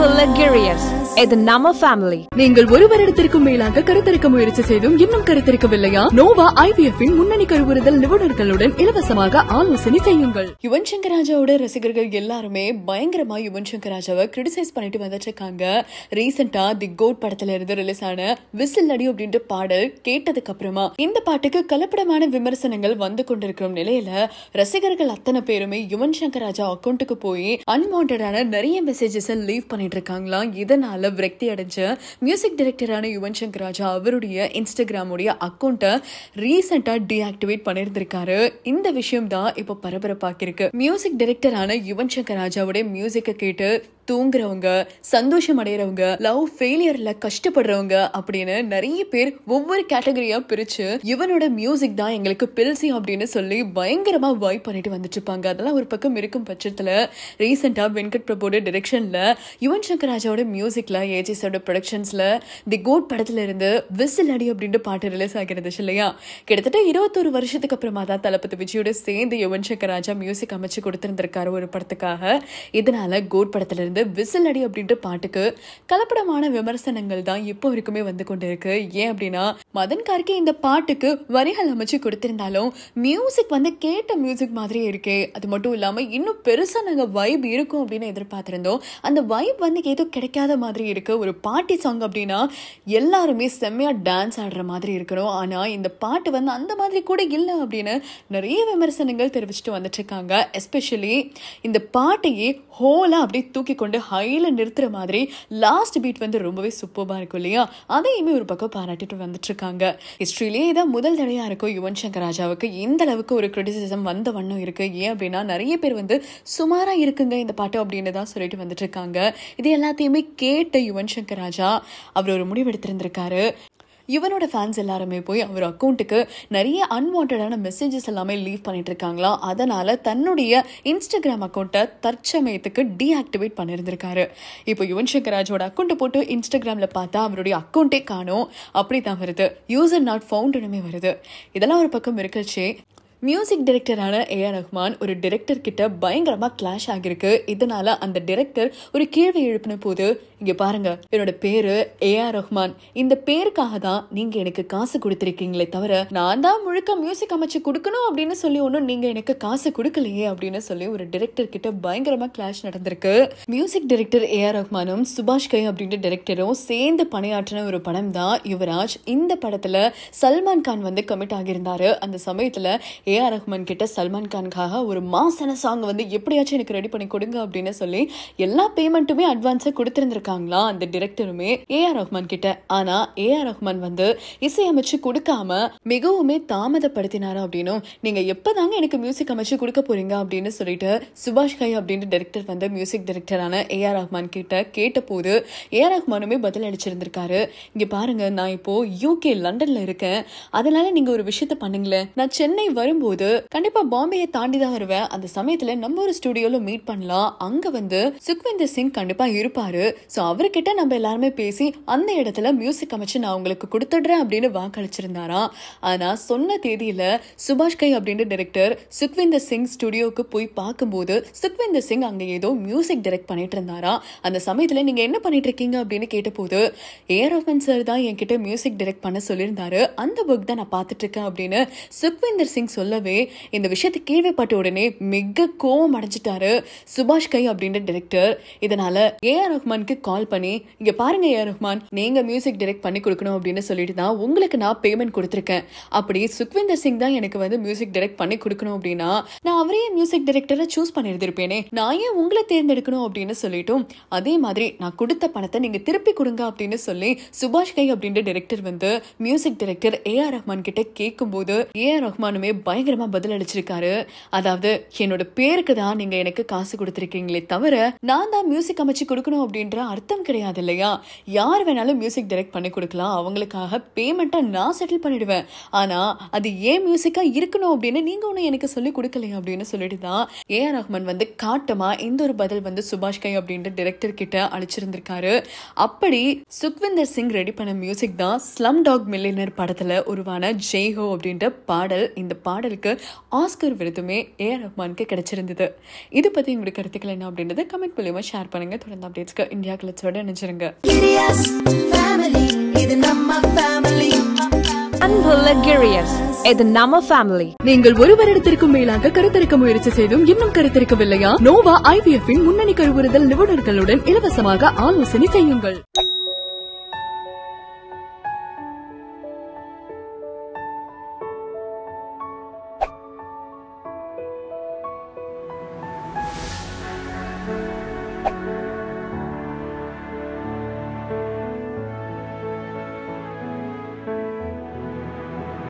Pelagarians இது நம்ம family நீங்கள் ஒரு வருடத்திற்கும் மேலாக கருத்தரிக்க முயற்சி செய்தும் இன்னும் கருத்தரிக்கவில்லையா நோவா ஐபிஎஃப் முன்னணி கருவுறுதல் நிபுணர்களுடன் இலவசமாக ஆலோசனை செய்யுங்கள் யுவன் சங்கர் ராஜாவோட ரசிகர்கள் எல்லாருமே பயங்கரமா யுவன் சங்கர் ராஜாவை கிரிட்டிசைஸ் பண்ணிட்டு வந்துட்டு இருக்காங்க ரீசெண்டா தி கோட் படத்துல இருந்து ரிலீஸ் ஆன விசில் அடி அப்படின்ற பாடல் கேட்டதுக்கு அப்புறமா இந்த பாட்டுக்கு கலப்படமான விமர்சனங்கள் வந்து கொண்டிருக்கும் நிலையில ரசிகர்கள் அத்தனை பேருமே யுவன் சங்கர் ராஜா அக்கௌண்ட்டுக்கு போய் அன்வான்டான நிறைய மெசேஜஸ் லீவ் பண்ணிட்டு இருக்காங்களா இதனால நாளில் விரக்தி அடைஞ்ச மியூசிக் டைரக்டரான யுவன் சங்கர் ராஜா அவருடைய இன்ஸ்டாகிராமுடைய அக்கௌண்ட்டை ரீசெண்டாக டீஆக்டிவேட் பண்ணியிருந்திருக்காரு இந்த விஷயம் தான் இப்போ பரபரப்பாக்கியிருக்கு மியூசிக் டைரக்டரான யுவன் சங்கர் ராஜாவுடைய மியூசிக்கை கேட்டு தூங்குறவங்க சந்தோஷம் அடையிறவங்க லவ் ஃபெயிலியர்ல கஷ்டப்படுறவங்க அப்படின்னு நிறைய பேர் ஒவ்வொரு கேட்டகரியா பிரிச்சு இவனோட மியூசிக் தான் எங்களுக்கு பில்சி அப்படின்னு சொல்லி பயங்கரமா வைப் பண்ணிட்டு வந்துட்டு இருப்பாங்க அதெல்லாம் ஒரு பக்கம் இருக்கும் பட்சத்துல ரீசெண்டா வெங்கட் பிரபோட டிரெக்ஷன்ல யுவன் சங்கர் ராஜாவோட மியூசிக்ல ஏஜிஸோட ப்ரொடக்ஷன்ஸ்ல தி கோட் படத்துல இருந்து விசில் அடி அப்படின்ட்டு பாட்டு ரிலீஸ் ஆகிருந்துச்சு இல்லையா கிட்டத்தட்ட இருபத்தொரு வருஷத்துக்கு அப்புறமா தான் தளபதி விஜயோட சேர்ந்து யுவன் சங்கர் ராஜா மியூசிக் அமைச்சு கொடுத்திருந்திருக்காரு ஒரு படத்துக்காக இதனால கோட் படத்துல இருந்து விசில் அடி அப்படின்ற பாட்டுக்கு கலப்படமான விமர்சனங்கள் தான் இப்போ வரைக்குமே வந்து கொண்டு ஏன் அப்படின்னா மதன் கார்கே இந்த பாட்டுக்கு வரிகள் அமைச்சு கொடுத்திருந்தாலும் மியூசிக் வந்து கேட்ட மியூசிக் மாதிரி இருக்கே அது மட்டும் இல்லாமல் இன்னும் பெருசாக நாங்கள் வைப் இருக்கும் அப்படின்னு எதிர்பார்த்திருந்தோம் அந்த வைப் வந்து ஏதோ கிடைக்காத மாதிரி இருக்கு ஒரு பாட்டி சாங் அப்படின்னா எல்லாருமே செம்மையா டான்ஸ் ஆடுற மாதிரி இருக்கணும் ஆனால் இந்த பாட்டு வந்து அந்த மாதிரி கூட இல்லை அப்படின்னு நிறைய விமர்சனங்கள் தெரிவிச்சுட்டு வந்துட்டு இருக்காங்க எஸ்பெஷலி இந்த பாட்டையே ஹோலாக அப்படியே தூக்கி கொண்டு ஹையில் நிறுத்துற மாதிரி லாஸ்ட் பீட் வந்து ரொம்பவே சூப்பராக இருக்கும் இல்லையா அதையுமே ஒரு பக்கம் பாராட்டிட்டு வந்துட்டு இருக்காங்க ஹிஸ்ட்ரியிலேயே இதான் முதல் தடையா இருக்கும் யுவன் சங்கர் ராஜாவுக்கு இந்த அளவுக்கு ஒரு கிரிட்டிசிசம் வந்த வண்ணம் இருக்கு ஏன் அப்படின்னா நிறைய பேர் வந்து சுமாராக இருக்குங்க இந்த பாட்டு அப்படின்னு தான் சொல்லிட்டு வந்துட்டு இருக்காங்க இது எல்லாத்தையுமே கேட்ட யுவன் சங்கர் ராஜா அவர் ஒரு முடிவெடுத்திருந்திருக்காரு இவனோட ஃபேன்ஸ் எல்லாருமே போய் அவர் அக்கௌண்ட்டுக்கு நிறைய அன்வான்டான மெசேஜஸ் எல்லாமே லீவ் பண்ணிட்டு இருக்காங்களா அதனால் தன்னுடைய இன்ஸ்டாகிராம் அக்கௌண்ட்டை தற்சமயத்துக்கு டீஆக்டிவேட் பண்ணியிருந்திருக்காரு இப்போ யுவன் சங்கர் ராஜோட அக்கௌண்ட்டை போட்டு இன்ஸ்டாகிராமில் பார்த்தா அவருடைய அக்கௌண்ட்டே காணும் அப்படி தான் வருது யூசர் நாட் ஃபவுண்டனுமே வருது இதெல்லாம் ஒரு பக்கம் இருக்கச்சே மியூசிக் டிரெக்டரான ஏ ஆர் ரஹ்மான் ஒரு டிரெக்டர் கிட்ட பயங்கரமாக கிளாஷ் ஆகியிருக்கு இதனால அந்த டிரெக்டர் ஒரு கேள்வி எழுப்பின போது இங்கே பாருங்க என்னோட பேரு ஏ ஆர் ரஹ்மான் இந்த பேருக்காக தான் நீங்க எனக்கு காசு கொடுத்துருக்கீங்களே தவிர நான் தான் முழுக்க மியூசிக் அமைச்சு கொடுக்கணும் அப்படின்னு சொல்லி ஒன்றும் நீங்க எனக்கு காசு கொடுக்கலையே அப்படின்னு சொல்லி ஒரு டிரெக்டர் கிட்ட பயங்கரமாக கிளாஷ் நடந்திருக்கு மியூசிக் டிரெக்டர் ஏ ஆர் ரஹ்மானும் சுபாஷ் கை அப்படின்ற டிரெக்டரும் சேர்ந்து பணியாற்றின ஒரு படம் தான் யுவராஜ் இந்த படத்துல சல்மான் கான் வந்து கமிட் ஆகியிருந்தாரு அந்த சமயத்துல ஏஆர் ரஹ்மான் கிட்ட சல்மான் கான்காக ஒரு மாசான சாங் வந்து எப்படியாச்சும் எனக்கு ரெடி பண்ணி கொடுங்க அப்படின்னு சொல்லி எல்லா பேமெண்ட்டுமே அட்வான்ஸாக கொடுத்துருந்துருக்காங்களா அந்த டிரெக்டருமே ஏஆர் ரஹ்மான் கிட்ட ஆனால் ஏஆர் ரஹ்மான் வந்து இசையமைச்சு கொடுக்காம மிகவுமே தாமதப்படுத்தினாரா அப்படின்னும் நீங்கள் தாங்க எனக்கு மியூசிக் அமைச்சு கொடுக்க போறீங்க அப்படின்னு சொல்லிட்டு சுபாஷ் கை அப்படின்ற டேரக்டர் வந்து மியூசிக் டைரக்டரான ஏஆர் ரஹ்மான் கிட்ட கேட்ட போது ஏஆர் ரஹ்மானுமே பதில் அடிச்சிருந்திருக்காரு இங்கே பாருங்க நான் இப்போ யூகே லண்டன்ல இருக்கேன் அதனால நீங்கள் ஒரு விஷயத்த பண்ணுங்களேன் நான் சென்னை வரும் வரும்போது கண்டிப்பா பாம்பேயை தாண்டி தான் வருவேன் அந்த சமயத்துல நம்ம ஒரு ஸ்டுடியோல மீட் பண்ணலாம் அங்க வந்து சுக்விந்தர் சிங் கண்டிப்பா இருப்பாரு ஸோ அவர்கிட்ட நம்ம எல்லாருமே பேசி அந்த இடத்துல மியூசிக் அமைச்சு நான் உங்களுக்கு கொடுத்துடுறேன் அப்படின்னு வாக்களிச்சிருந்தாராம் ஆனா சொன்ன தேதியில சுபாஷ் கை அப்படின்ற டைரக்டர் சுக்விந்தர் சிங் ஸ்டுடியோவுக்கு போய் பார்க்கும்போது சுக்விந்தர் சிங் அங்க ஏதோ மியூசிக் டைரக்ட் பண்ணிட்டு இருந்தாராம் அந்த சமயத்துல நீங்க என்ன பண்ணிட்டு இருக்கீங்க அப்படின்னு கேட்டபோது ஆஃபன் சார் தான் என்கிட்ட மியூசிக் டைரக்ட் பண்ண சொல்லியிருந்தாரு அந்த புக் தான் நான் பார்த்துட்டு இருக்கேன் அப்படின்னு சுக்விந்தர் சிங் சொல்ல சொல்லவே இந்த விஷயத்தை கேள்விப்பட்ட உடனே மிக கோவம் அடைஞ்சிட்டாரு சுபாஷ் கை அப்படின்ற டிரெக்டர் இதனால ஏ ஆர் ரஹ்மானுக்கு கால் பண்ணி இங்க பாருங்க ஏ ஆர் ரஹ்மான் நீங்க மியூசிக் டிரெக்ட் பண்ணி கொடுக்கணும் அப்படின்னு சொல்லிட்டு தான் உங்களுக்கு நான் பேமெண்ட் கொடுத்துருக்கேன் அப்படி சுக்விந்தர் சிங் தான் எனக்கு வந்து மியூசிக் டிரெக்ட் பண்ணி கொடுக்கணும் அப்படின்னா நான் அவரே மியூசிக் டைரக்டரை சூஸ் பண்ணியிருந்திருப்பேனே நான் ஏன் உங்களை தேர்ந்தெடுக்கணும் அப்படின்னு சொல்லிட்டும் அதே மாதிரி நான் கொடுத்த பணத்தை நீங்க திருப்பி கொடுங்க அப்படின்னு சொல்லி சுபாஷ் கை அப்படின்ற டிரெக்டர் வந்து மியூசிக் டிரெக்டர் ஏ ஆர் ரஹ்மான் கிட்ட கேட்கும்போது ஏ ஆர் ரஹ்மானுமே பய பயங்கரமாக பதில் அளிச்சிருக்காரு அதாவது என்னோட பேருக்கு தான் நீங்கள் எனக்கு காசு கொடுத்துருக்கீங்களே தவிர நான் தான் மியூசிக் அமைச்சு கொடுக்கணும் அப்படின்ற அர்த்தம் கிடையாது இல்லையா யார் வேணாலும் மியூசிக் டைரக்ட் பண்ணி கொடுக்கலாம் அவங்களுக்காக பேமெண்ட்டை நான் செட்டில் பண்ணிடுவேன் ஆனால் அது ஏன் மியூசிக்காக இருக்கணும் அப்படின்னு நீங்கள் ஒன்றும் எனக்கு சொல்லி கொடுக்கலையா அப்படின்னு சொல்லிட்டு தான் ஏ ஆர் ரஹ்மான் வந்து காட்டமாக இந்த ஒரு பதில் வந்து சுபாஷ் கை அப்படின்ற டிரெக்டர் கிட்ட அழைச்சிருந்திருக்காரு அப்படி சுக்விந்தர் சிங் ரெடி பண்ண மியூசிக் தான் ஸ்லம் டாக் மில்லியனர் படத்தில் உருவான ஜெய்ஹோ அப்படின்ற பாடல் இந்த பாடல் பாடலுக்கு ஆஸ்கர் விருதுமே ஏ ரஹ்மானுக்கு கிடைச்சிருந்தது இது பற்றி உங்களுடைய கருத்துக்கள் என்ன அப்படின்றது கமெண்ட் மூலியமாக ஷேர் பண்ணுங்க தொடர்ந்து அப்டேட்ஸ்க்கு இந்தியா கிளச்சோட நினைச்சிருங்க இது நம்ம ஃபேமிலி நீங்கள் ஒரு வருடத்திற்கும் மேலாக கருத்தரிக்க முயற்சி செய்தும் இன்னும் கருத்தரிக்கவில்லையா நோவா ஐவிஎஃப் முன்னணி கருவுறுதல் நிபுணர்களுடன் இலவசமாக ஆலோசனை செய்யுங்கள்